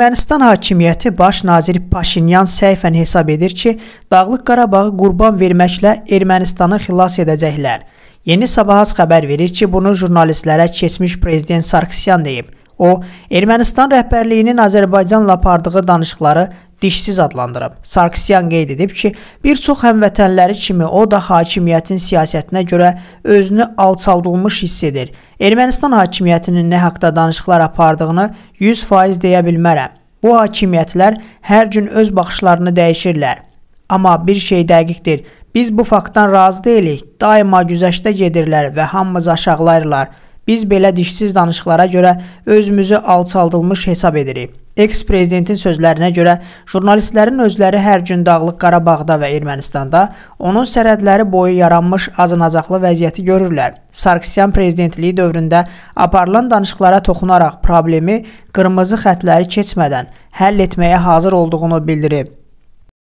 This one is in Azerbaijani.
Ermənistan hakimiyyəti baş nazir Paşinyan səhifən hesab edir ki, Dağlıq Qarabağı qurban verməklə Ermənistanı xilas edəcəklər. Yeni Sabahas xəbər verir ki, bunu jurnalistlərə keçmiş prezident Sarkisyan deyib. O, Ermənistan rəhbərliyinin Azərbaycanla apardığı danışıqları dişsiz adlandırıb. Sarkisyan qeyd edib ki, bir çox həmvətənləri kimi o da hakimiyyətin siyasətinə görə özünü alçaldılmış hiss edir. Ermənistan hakimiyyətinin nə haqda danışıqlar apardığını 100% deyə bilmərəm. Bu hakimiyyətlər hər gün öz baxışlarını dəyişirlər. Amma bir şey dəqiqdir. Biz bu faktdan razı deyilik. Daima güzəştə gedirlər və hamımızı aşağılayırlar. Biz belə dişsiz danışıqlara görə özümüzü alçaldılmış hesab edirik. Eks-prezidentin sözlərinə görə, jurnalistlərin özləri hər gün Dağlıq Qarabağda və Ermənistanda onun sərhədləri boyu yaranmış acınacaqlı vəziyyəti görürlər. Sarkisyan prezidentliyi dövründə aparılan danışıqlara toxunaraq problemi qırmızı xətləri keçmədən həll etməyə hazır olduğunu bildirib.